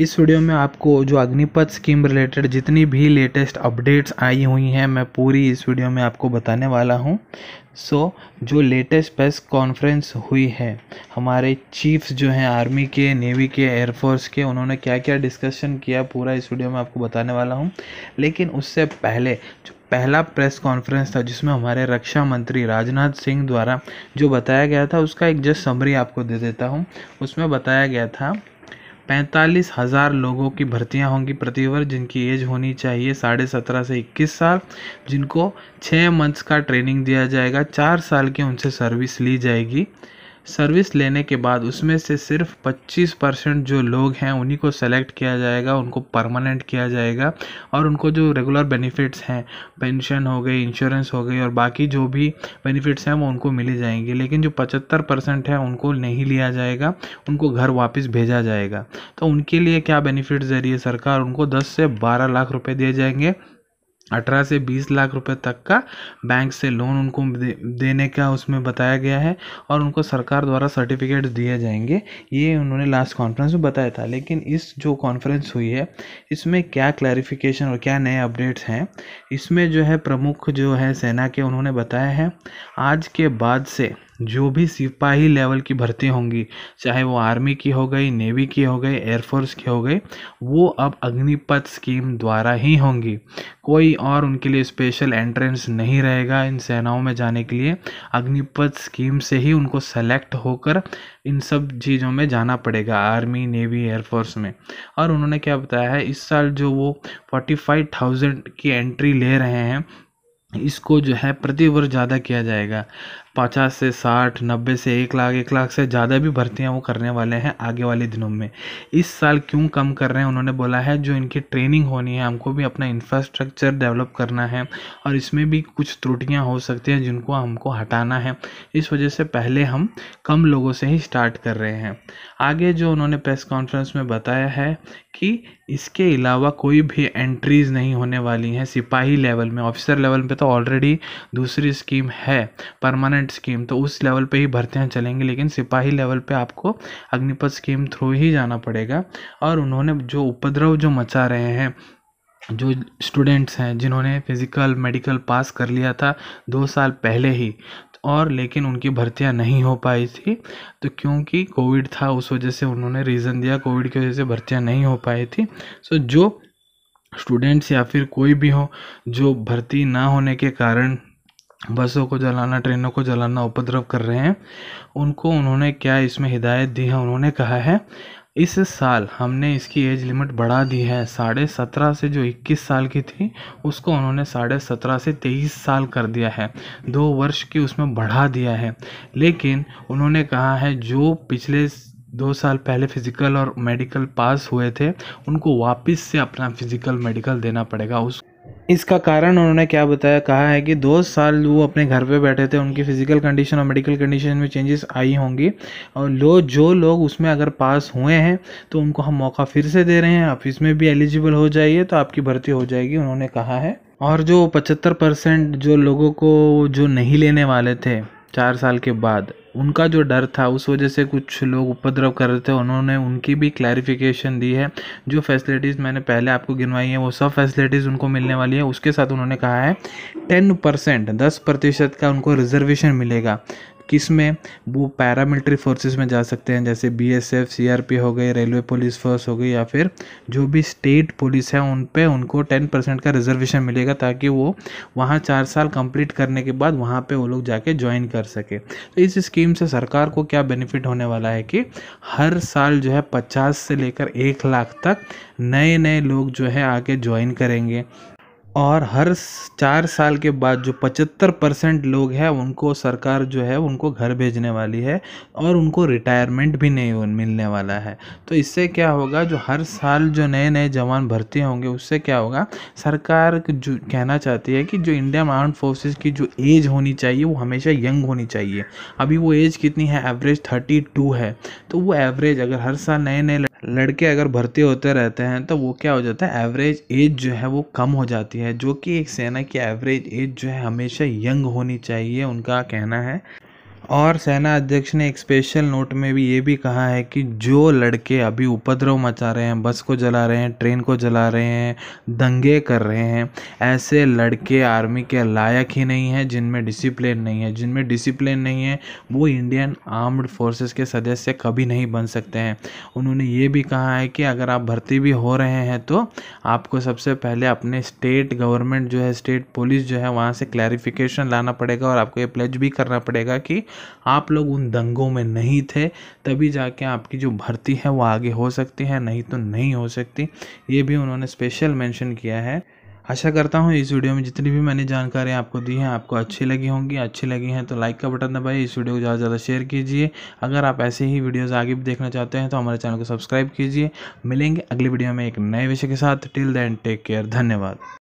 इस वीडियो में आपको जो अग्निपथ स्कीम रिलेटेड जितनी भी लेटेस्ट अपडेट्स आई हुई हैं मैं पूरी इस वीडियो में आपको बताने वाला हूं सो so, जो लेटेस्ट प्रेस कॉन्फ्रेंस हुई है हमारे चीफ्स जो हैं आर्मी के नेवी के एयरफोर्स के उन्होंने क्या क्या डिस्कशन किया पूरा इस वीडियो में आपको बताने वाला हूँ लेकिन उससे पहले जो पहला प्रेस कॉन्फ्रेंस था जिसमें हमारे रक्षा मंत्री राजनाथ सिंह द्वारा जो बताया गया था उसका एक जस्ट समरी आपको दे देता हूँ उसमें बताया गया था पैंतालीस हज़ार लोगों की भर्तियां होंगी प्रतिवर्ष जिनकी एज होनी चाहिए साढ़े सत्रह से इक्कीस साल जिनको छः मंथ्स का ट्रेनिंग दिया जाएगा चार साल की उनसे सर्विस ली जाएगी सर्विस लेने के बाद उसमें से सिर्फ 25 परसेंट जो लोग हैं उन्हीं को सेलेक्ट किया जाएगा उनको परमानेंट किया जाएगा और उनको जो रेगुलर बेनिफिट्स हैं पेंशन हो गई इंश्योरेंस हो गई और बाकी जो भी बेनिफिट्स हैं वो उनको मिली जाएंगे लेकिन जो पचहत्तर परसेंट हैं उनको नहीं लिया जाएगा उनको घर वापस भेजा जाएगा तो उनके लिए क्या बेनिफिट्स दे रही है सरकार उनको दस से बारह लाख रुपये दिए जाएंगे अठारह से बीस लाख रुपए तक का बैंक से लोन उनको दे देने का उसमें बताया गया है और उनको सरकार द्वारा सर्टिफिकेट्स दिए जाएंगे ये उन्होंने लास्ट कॉन्फ्रेंस में बताया था लेकिन इस जो कॉन्फ्रेंस हुई है इसमें क्या क्लैरिफिकेशन और क्या नए अपडेट्स हैं इसमें जो है प्रमुख जो है सेना के उन्होंने बताया है आज के बाद से जो भी सिपाही लेवल की भर्ती होंगी चाहे वो आर्मी की हो गई नेवी की हो गई एयरफोर्स की हो गई वो अब अग्निपथ स्कीम द्वारा ही होंगी कोई और उनके लिए स्पेशल एंट्रेंस नहीं रहेगा इन सेनाओं में जाने के लिए अग्निपथ स्कीम से ही उनको सेलेक्ट होकर इन सब चीज़ों में जाना पड़ेगा आर्मी नेवी एयरफोर्स में और उन्होंने क्या बताया है इस साल जो वो फोर्टी फाइव थाउजेंड की एंट्री ले रहे हैं इसको जो है प्रतिवर्ष ज़्यादा किया जाएगा पचास से साठ नब्बे से एक लाख एक लाख से ज़्यादा भी भर्तियाँ वो करने वाले हैं आगे वाले दिनों में इस साल क्यों कम कर रहे हैं उन्होंने बोला है जो इनकी ट्रेनिंग होनी है हमको भी अपना इंफ्रास्ट्रक्चर डेवलप करना है और इसमें भी कुछ त्रुटियाँ हो सकती हैं जिनको हमको हटाना है इस वजह से पहले हम कम लोगों से ही स्टार्ट कर रहे हैं आगे जो उन्होंने प्रेस कॉन्फ्रेंस में बताया है कि इसके अलावा कोई भी एंट्रीज़ नहीं होने वाली हैं सिपाही लेवल में ऑफिसर लेवल पे तो ऑलरेडी दूसरी स्कीम है परमानेंट गवर्नमेंट स्कीम तो उस लेवल पे ही भर्तियाँ चलेंगी लेकिन सिपाही लेवल पे आपको अग्निपथ स्कीम थ्रू ही जाना पड़ेगा और उन्होंने जो उपद्रव जो मचा रहे हैं जो स्टूडेंट्स हैं जिन्होंने फिज़िकल मेडिकल पास कर लिया था दो साल पहले ही और लेकिन उनकी भर्तियां नहीं हो पाई थी तो क्योंकि कोविड था उस वजह से उन्होंने रीज़न दिया कोविड की वजह से भर्तियां नहीं हो पाई थी सो जो स्टूडेंट्स या फिर कोई भी हो जो भर्ती ना होने के कारण बसों को जलाना ट्रेनों को जलाना उपद्रव कर रहे हैं उनको उन्होंने क्या इसमें हिदायत दी है उन्होंने कहा है इस साल हमने इसकी एज लिमिट बढ़ा दी है साढ़े सत्रह से जो इक्कीस साल की थी उसको उन्होंने साढ़े सत्रह से तेईस साल कर दिया है दो वर्ष की उसमें बढ़ा दिया है लेकिन उन्होंने कहा है जो पिछले दो साल पहले फिज़िकल और मेडिकल पास हुए थे उनको वापस से अपना फिज़िकल मेडिकल देना पड़ेगा उस इसका कारण उन्होंने क्या बताया कहा है कि दो साल वो अपने घर पे बैठे थे उनकी फ़िज़िकल कंडीशन और मेडिकल कंडीशन में चेंजेस आई होंगी और लो जो लोग उसमें अगर पास हुए हैं तो उनको हम मौका फिर से दे रहे हैं आप इसमें भी एलिजिबल हो जाइए तो आपकी भर्ती हो जाएगी उन्होंने कहा है और जो पचहत्तर परसेंट जो लोगों को जो नहीं लेने वाले थे चार साल के बाद उनका जो डर था उस वजह से कुछ लोग उपद्रव कर रहे थे उन्होंने उनकी भी क्लैरिफिकेशन दी है जो फैसिलिटीज़ मैंने पहले आपको गिनवाई है वो सब फैसिलिटीज़ उनको मिलने वाली है उसके साथ उन्होंने कहा है टेन परसेंट दस प्रतिशत का उनको रिजर्वेशन मिलेगा किस में वो पैरामिलिट्री फोर्सेस में जा सकते हैं जैसे बीएसएफ सीआरपी हो गई रेलवे पुलिस फोर्स हो गई या फिर जो भी स्टेट पुलिस है उन पे उनको टेन परसेंट का रिजर्वेशन मिलेगा ताकि वो वहाँ चार साल कंप्लीट करने के बाद वहाँ पे वो लोग जाके ज्वाइन कर सके तो इस स्कीम से सरकार को क्या बेनिफिट होने वाला है कि हर साल जो है पचास से लेकर एक लाख तक नए नए लोग जो है आके ज्वाइन करेंगे और हर चार साल के बाद जो पचहत्तर परसेंट लोग हैं उनको सरकार जो है उनको घर भेजने वाली है और उनको रिटायरमेंट भी नहीं मिलने वाला है तो इससे क्या होगा जो हर साल जो नए नए जवान भर्ती होंगे उससे क्या होगा सरकार जो कहना चाहती है कि जो इंडियन आर्म फोर्सेज की जो एज होनी चाहिए वो हमेशा यंग होनी चाहिए अभी वो एज कितनी है एवरेज थर्टी टू है तो वो एवरेज अगर हर साल नए नए लड़के अगर भर्ती होते रहते हैं तो वो क्या हो जाता है एवरेज एज जो है वो कम हो जाती है जो कि एक सेना की एवरेज एज जो है हमेशा यंग होनी चाहिए उनका कहना है और सेना अध्यक्ष ने एक स्पेशल नोट में भी ये भी कहा है कि जो लड़के अभी उपद्रव मचा रहे हैं बस को जला रहे हैं ट्रेन को जला रहे हैं दंगे कर रहे हैं ऐसे लड़के आर्मी के लायक ही नहीं हैं जिनमें डिसिप्लिन नहीं है जिनमें डिसिप्लिन नहीं है वो इंडियन आर्म्ड फोर्सेस के सदस्य कभी नहीं बन सकते हैं उन्होंने ये भी कहा है कि अगर आप भर्ती भी हो रहे हैं तो आपको सबसे पहले अपने स्टेट गवर्नमेंट जो है स्टेट पुलिस जो है वहाँ से क्लैरिफिकेशन लाना पड़ेगा और आपको ये प्लेज भी करना पड़ेगा कि आप लोग उन दंगों में नहीं थे तभी जाके आपकी जो भर्ती है वो आगे हो सकती है नहीं तो नहीं हो सकती ये भी उन्होंने स्पेशल मेंशन किया है आशा करता हूँ इस वीडियो में जितनी भी मैंने जानकारी आपको दी है आपको अच्छी लगी होंगी अच्छी लगी हैं तो लाइक का बटन दबाइए इस वीडियो को ज़्यादा से ज़्यादा शेयर कीजिए अगर आप ऐसे ही वीडियोस आगे भी देखना चाहते हैं तो हमारे चैनल को सब्सक्राइब कीजिए मिलेंगे अगली वीडियो में एक नए विषय के साथ टिल दैन टेक केयर धन्यवाद